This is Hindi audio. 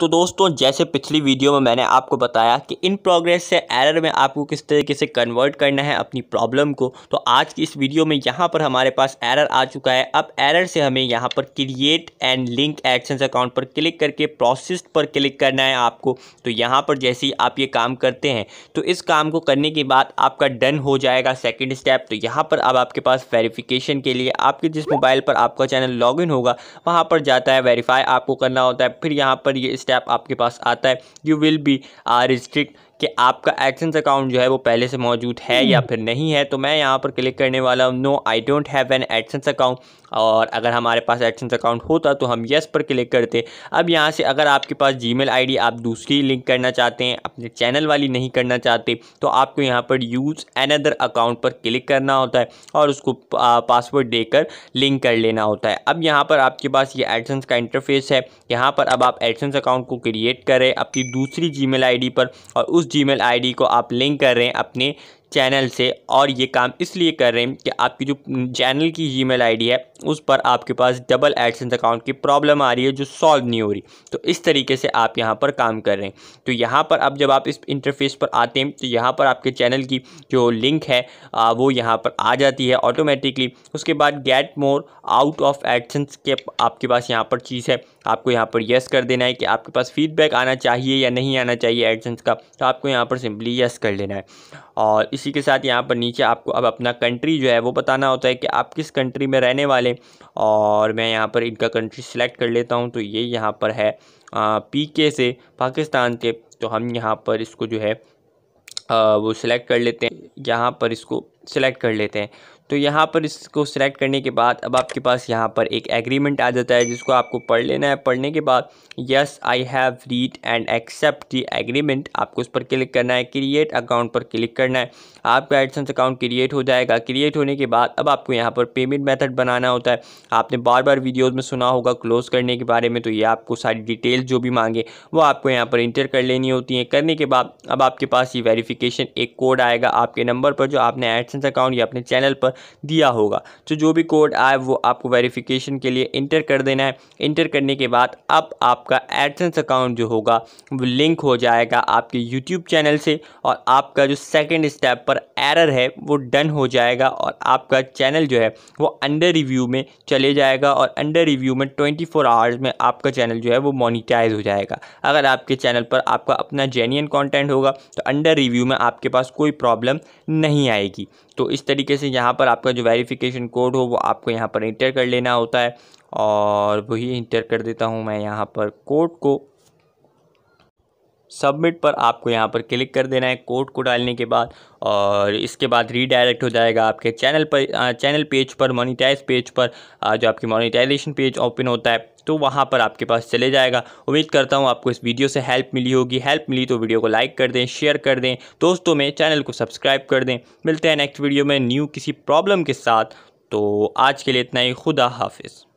तो दोस्तों जैसे पिछली वीडियो में मैंने आपको बताया कि इन प्रोग्रेस से एरर में आपको किस तरीके से कन्वर्ट करना है अपनी प्रॉब्लम को तो आज की इस वीडियो में यहाँ पर हमारे पास एरर आ चुका है अब एरर से हमें यहाँ पर create and link AdSense account पर क्लिक करके प्रोसेस पर क्लिक करना है आपको तो यहाँ पर जैसे ही आप ये काम करते हैं तो इस काम को करने के बाद आपका डन हो जाएगा सेकेंड स्टेप तो यहाँ पर अब आपके पास वेरीफिकेशन के लिए आपके जिस मोबाइल पर आपका चैनल लॉग होगा वहाँ पर जाता है वेरीफाई आपको करना होता है फिर यहाँ पर ये स्टेप आपके पास आता है you will be our restrict कि आपका एक्सेंस अकाउंट जो है वो पहले से मौजूद है या हम्म। फिर नहीं है तो मैं यहाँ पर क्लिक करने वाला हूँ no I don't have an AdSense account और अगर हमारे पास एडसेंस अकाउंट होता तो हम येस पर क्लिक करते अब यहाँ से अगर आपके पास जी मेल आप दूसरी लिंक करना चाहते हैं अपने चैनल वाली नहीं करना चाहते तो आपको यहाँ पर यूज़ अदर अकाउंट पर क्लिक करना होता है और उसको पासवर्ड देकर लिंक कर लेना होता है अब यहाँ पर आपके पास ये एडसेंस का इंटरफेस है यहाँ पर अब आप एडसेंस अकाउंट को क्रिएट करें अपनी दूसरी जी मेल पर और उस जी मेल को आप लिंक कर रहे हैं अपने चैनल से और ये काम इसलिए कर रहे हैं कि आपकी जो चैनल की जीमेल आईडी है उस पर आपके पास डबल एडसेंस अकाउंट की प्रॉब्लम आ रही है जो सॉल्व नहीं हो रही तो इस तरीके से आप यहाँ पर काम कर रहे हैं तो यहाँ पर अब जब आप इस इंटरफेस पर आते हैं तो यहाँ पर आपके चैनल की जो लिंक है आ, वो यहाँ पर आ जाती है ऑटोमेटिकली उसके बाद get more out of AdSense के आपके पास यहाँ पर चीज़ है आपको यहाँ पर येस कर देना है कि आपके पास फीडबैक आना चाहिए या नहीं आना चाहिए एडसेंस का तो आपको यहाँ पर सिंपली येस कर लेना है और इसी के साथ यहाँ पर नीचे आपको अब अपना कंट्री जो है वो बताना होता है कि आप किस कंट्री में रहने वाले और मैं यहाँ पर इनका कंट्री सेलेक्ट कर लेता हूँ तो ये यहाँ पर है पी के से पाकिस्तान के तो हम यहाँ पर इसको जो है आ, वो सिलेक्ट कर लेते हैं यहाँ पर इसको सिलेक्ट कर लेते हैं तो यहाँ पर इसको सिलेक्ट करने के बाद अब आपके पास यहाँ पर एक एग्रीमेंट आ जाता है जिसको आपको पढ़ लेना है पढ़ने के बाद yes I have read and accept the agreement आपको उस पर क्लिक करना है क्रिएट अकाउंट पर क्लिक करना है आपका एडसेंस अकाउंट क्रिएट हो जाएगा क्रिएट होने के बाद अब आपको यहाँ पर पेमेंट मैथड बनाना होता है आपने बार बार वीडियोज़ में सुना होगा क्लोज़ करने के बारे में तो ये आपको सारी डिटेल जो भी मांगे वो आपको यहाँ पर इंटर कर लेनी होती है करने के बाद अब आपके पास ये वेरीफिकेशन एक कोड आएगा आपके नंबर पर जो आपने एडसेंस अकाउंट या अपने चैनल पर दिया होगा तो जो भी कोड आए वो आपको वेरिफिकेशन के लिए इंटर कर देना है इंटर करने के बाद अब आपका एडसेंस अकाउंट जो होगा वो लिंक हो जाएगा आपके यूट्यूब चैनल से और आपका जो सेकेंड स्टेप पर एरर है वो डन हो जाएगा और आपका चैनल जो है वो अंडर रिव्यू में चले जाएगा और अंडर रिव्यू में ट्वेंटी फोर आवर्स में आपका चैनल जो है वो मोनिटाइज हो जाएगा अगर आपके चैनल पर आपका अपना जेन्यन कॉन्टेंट होगा तो अंडर रिव्यू में आपके पास कोई प्रॉब्लम नहीं आएगी तो इस तरीके से यहाँ पर आपका जो वेरिफिकेशन कोड हो वो आपको यहाँ पर इंटर कर लेना होता है और वही इंटर कर देता हूँ मैं यहाँ पर कोड को सबमिट पर आपको यहाँ पर क्लिक कर देना है कोड को डालने के बाद और इसके बाद रीडायरेक्ट हो जाएगा आपके चैनल पर चैनल पेज पर मोनिटाइज पेज पर जो आपकी मोनिटाइजेशन पेज ओपन होता है तो वहाँ पर आपके पास चले जाएगा उम्मीद करता हूँ आपको इस वीडियो से हेल्प मिली होगी हेल्प मिली तो वीडियो को लाइक कर दें शेयर कर दें दोस्तों में चैनल को सब्सक्राइब कर दें मिलते हैं नेक्स्ट वीडियो में न्यू किसी प्रॉब्लम के साथ तो आज के लिए इतना ही खुदा हाफिज़